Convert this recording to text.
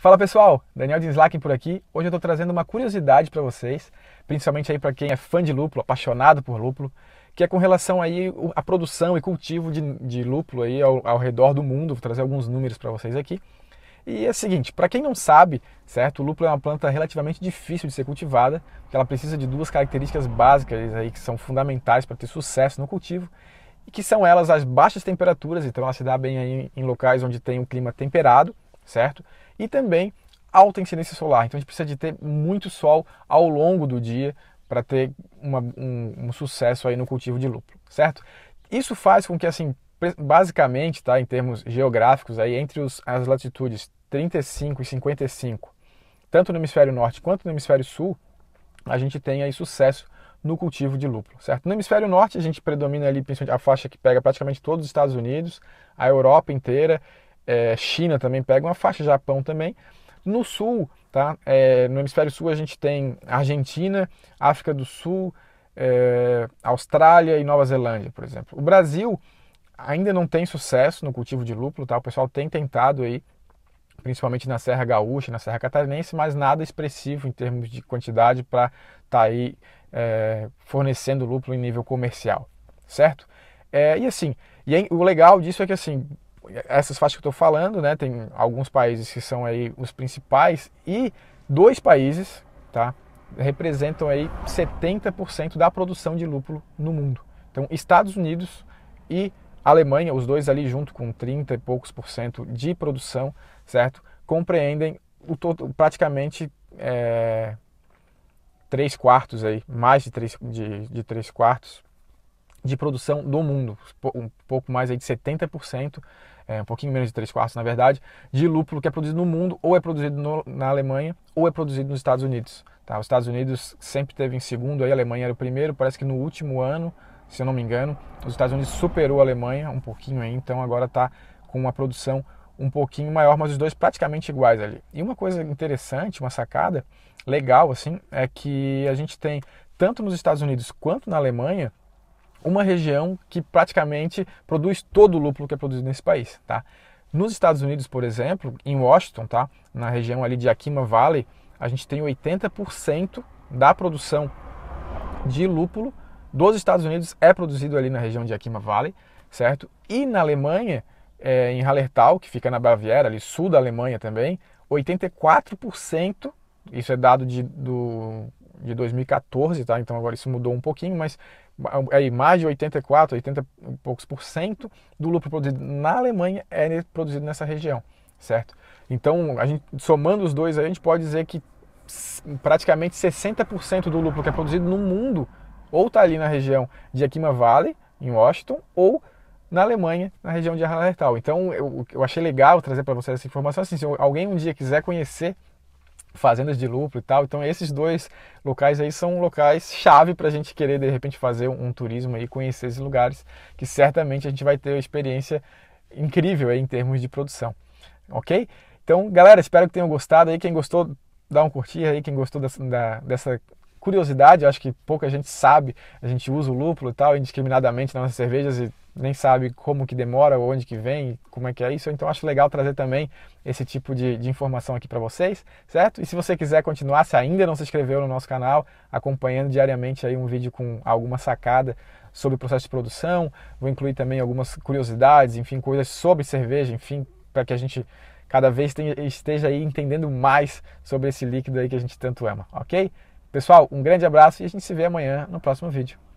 Fala pessoal, Daniel Dinslaken por aqui. Hoje eu estou trazendo uma curiosidade para vocês, principalmente aí para quem é fã de lúpulo, apaixonado por lúpulo, que é com relação aí à produção e cultivo de, de lúpulo aí ao, ao, redor do mundo. Vou trazer alguns números para vocês aqui. E é o seguinte, para quem não sabe, certo, o lúpulo é uma planta relativamente difícil de ser cultivada, porque ela precisa de duas características básicas aí que são fundamentais para ter sucesso no cultivo, e que são elas as baixas temperaturas, então ela se dá bem aí em locais onde tem um clima temperado, certo? E também alta incidência solar. Então a gente precisa de ter muito sol ao longo do dia para ter uma, um, um, sucesso aí no cultivo de lúpulo, certo? Isso faz com que assim, basicamente, tá, em termos geográficos aí entre os, as latitudes 35 e 55, tanto no hemisfério norte quanto no hemisfério sul, a gente tem aí sucesso no cultivo de lúpulo, certo? No hemisfério norte a gente predomina ali a faixa que pega praticamente todos os Estados Unidos, a Europa inteira é, China também pega uma faixa, Japão também. No sul, tá? É, no hemisfério sul a gente tem Argentina, África do Sul, é, Austrália e Nova Zelândia, por exemplo. O Brasil ainda não tem sucesso no cultivo de lúpulo, tá? O pessoal tem tentado aí, principalmente na Serra Gaúcha, na Serra Catarinense, mas nada expressivo em termos de quantidade para estar tá aí é, fornecendo lúpulo em nível comercial, certo? É, e assim, e o legal disso é que assim essas faixas que eu estou falando, né? Tem alguns países que são aí os principais e dois países, tá? Representam aí 70% da produção de lúpulo no mundo. Então, Estados Unidos e Alemanha, os dois ali junto com 30 e poucos por cento de produção, certo? Compreendem o todo, praticamente é, eh, 3 quartos aí, mais de três de, de 3 quartos de produção do mundo, um pouco mais aí de 70%, é, um pouquinho menos de 3 quartos na verdade, de lúpulo que é produzido no mundo, ou é produzido no, na Alemanha, ou é produzido nos Estados Unidos. Tá? Os Estados Unidos sempre teve em segundo, aí a Alemanha era o primeiro, parece que no último ano, se eu não me engano, os Estados Unidos superou a Alemanha um pouquinho aí, então agora está com uma produção um pouquinho maior, mas os dois praticamente iguais ali. E uma coisa interessante, uma sacada legal assim, é que a gente tem tanto nos Estados Unidos quanto na Alemanha uma região que praticamente produz todo o lúpulo que é produzido nesse país, tá? Nos Estados Unidos, por exemplo, em Washington, tá? Na região ali de Yakima Valley, a gente tem 80% da produção de lúpulo dos Estados Unidos é produzido ali na região de Yakima Valley, certo? E na Alemanha, é, em Hallertal, que fica na Baviera, ali sul da Alemanha também, 84%, isso é dado de, do de 2014, tá? Então agora isso mudou um pouquinho, mas ah, aí mais de 84, 80 e poucos por cento do lucro produzido na Alemanha é produzido nessa região, certo? Então, a gente somando os dois aí, a gente pode dizer que praticamente 60% do lucro que é produzido no mundo ou está ali na região de Yakima Valley, em Washington, ou na Alemanha, na região de Hallertau. Então, eu, eu achei legal trazer para vocês essa informação. Assim, se alguém um dia quiser conhecer fazendas de lúpulo e tal. Então esses dois locais aí são locais chave para a gente querer de repente fazer um, turismo aí, conhecer esses lugares, que certamente a gente vai ter uma experiência incrível aí em termos de produção, ok? Então galera, espero que tenham gostado aí. Quem gostou, dá um curtir aí. Quem gostou dessa, da, dessa curiosidade, acho que pouca gente sabe, a gente usa o lúpulo e tal indiscriminadamente nas nossas cervejas e nem sabe como que demora, onde que vem, como é que é isso. Então acho legal trazer também esse tipo de, de informação aqui para vocês, certo? E se você quiser continuar, se ainda não se inscreveu no nosso canal, acompanhando diariamente aí um vídeo com alguma sacada sobre o processo de produção, vou incluir também algumas curiosidades, enfim, coisas sobre cerveja, enfim, para que a gente cada vez esteja aí entendendo mais sobre esse líquido aí que a gente tanto ama, ok? Pessoal, um grande abraço e a gente se vê amanhã no próximo vídeo.